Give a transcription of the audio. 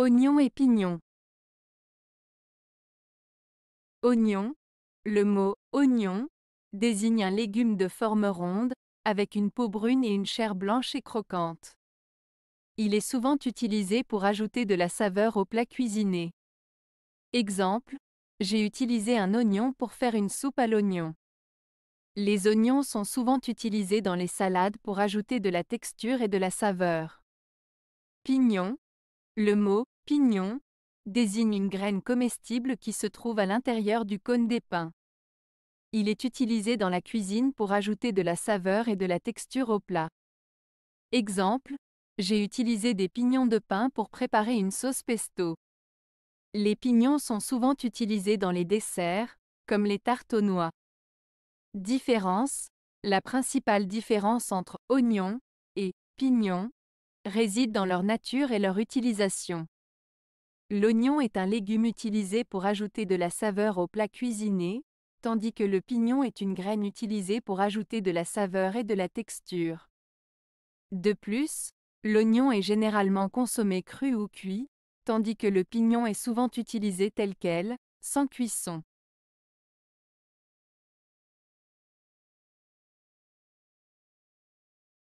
Oignon et pignon Oignon. Le mot oignon désigne un légume de forme ronde, avec une peau brune et une chair blanche et croquante. Il est souvent utilisé pour ajouter de la saveur au plat cuisiné. Exemple, j'ai utilisé un oignon pour faire une soupe à l'oignon. Les oignons sont souvent utilisés dans les salades pour ajouter de la texture et de la saveur. Pignon, le mot pignon désigne une graine comestible qui se trouve à l'intérieur du cône des pins. Il est utilisé dans la cuisine pour ajouter de la saveur et de la texture au plat. Exemple, j'ai utilisé des pignons de pin pour préparer une sauce pesto. Les pignons sont souvent utilisés dans les desserts, comme les tartes aux noix. Différence La principale différence entre oignon et pignon réside dans leur nature et leur utilisation. L'oignon est un légume utilisé pour ajouter de la saveur au plats cuisinés, tandis que le pignon est une graine utilisée pour ajouter de la saveur et de la texture. De plus, l'oignon est généralement consommé cru ou cuit, tandis que le pignon est souvent utilisé tel quel, sans cuisson.